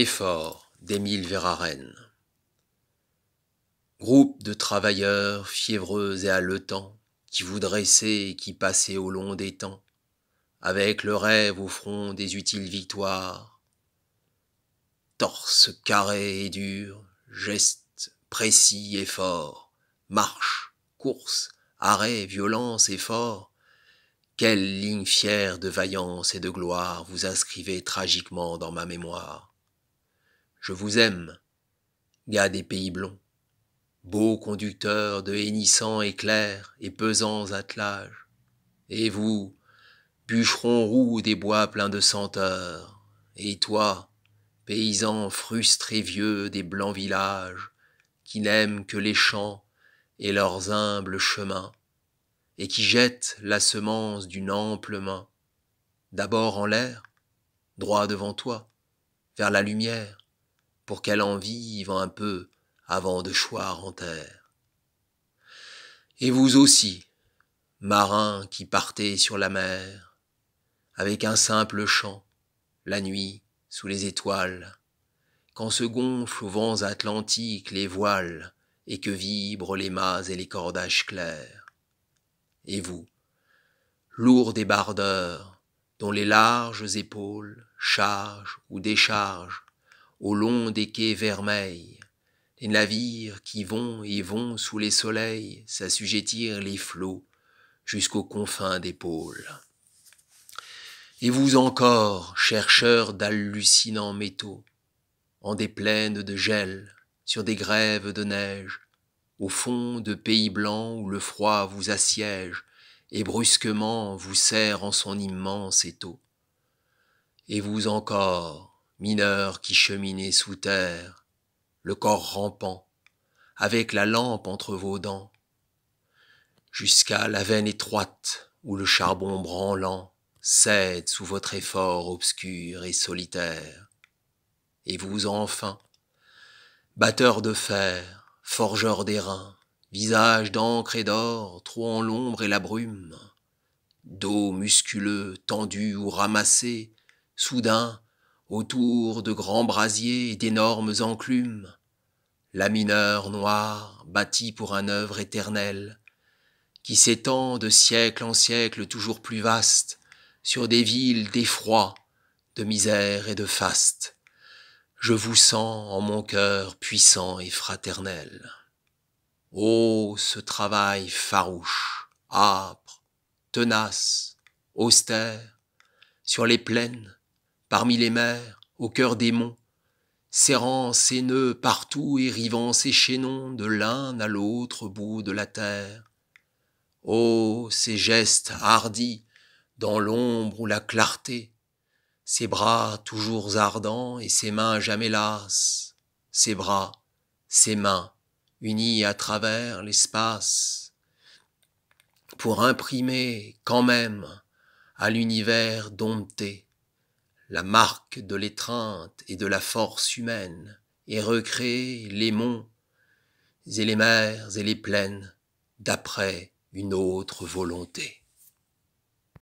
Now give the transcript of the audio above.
Effort d'Émile Verhaeren. Groupe de travailleurs fiévreux et haletants, qui vous dressez et qui passez au long des temps, avec le rêve au front des utiles victoires. Torse carré et dur, geste précis et fort, marche, course, arrêt, violence, et fort quelle ligne fière de vaillance et de gloire vous inscrivez tragiquement dans ma mémoire je vous aime, gars des pays blonds, beaux conducteurs de hennissants éclairs et pesants attelages, et vous, bûcherons roux des bois pleins de senteurs, et toi, paysan frustré vieux des blancs villages, qui n'aiment que les champs et leurs humbles chemins, et qui jettent la semence d'une ample main, d'abord en l'air, droit devant toi, vers la lumière, pour qu'elle en vive un peu avant de choir en terre. Et vous aussi, marins qui partez sur la mer, avec un simple chant, la nuit, sous les étoiles, quand se gonflent aux vents atlantiques les voiles et que vibrent les mâts et les cordages clairs. Et vous, lourds débardeurs, dont les larges épaules chargent ou déchargent au long des quais vermeils. Les navires qui vont et vont sous les soleils s'assujettirent les flots jusqu'aux confins des pôles. Et vous encore, chercheurs d'hallucinants métaux, en des plaines de gel, sur des grèves de neige, au fond de pays blancs où le froid vous assiège et brusquement vous serre en son immense étau. Et vous encore, mineurs qui cheminaient sous terre, le corps rampant, avec la lampe entre vos dents, jusqu'à la veine étroite où le charbon branlant cède sous votre effort obscur et solitaire. Et vous enfin, batteur de fer, forgeur d'airain, visage d'encre et d'or, trouant l'ombre et la brume, dos musculeux, tendu ou ramassé, soudain, autour de grands brasiers et d'énormes enclumes, la mineure noire bâtie pour un œuvre éternelle, qui s'étend de siècle en siècle toujours plus vaste, sur des villes d'effroi, de misère et de faste. Je vous sens en mon cœur puissant et fraternel. Oh, ce travail farouche, âpre, tenace, austère, sur les plaines, parmi les mers, au cœur des monts, serrant ses nœuds partout et rivant ses chaînons de l'un à l'autre bout de la terre. Oh, ses gestes hardis, dans l'ombre ou la clarté, ses bras toujours ardents et ses mains jamais lasses, ses bras, ses mains, unis à travers l'espace, pour imprimer quand même à l'univers dompté la marque de l'étreinte et de la force humaine, et recréer les monts et les mers et les plaines d'après une autre volonté.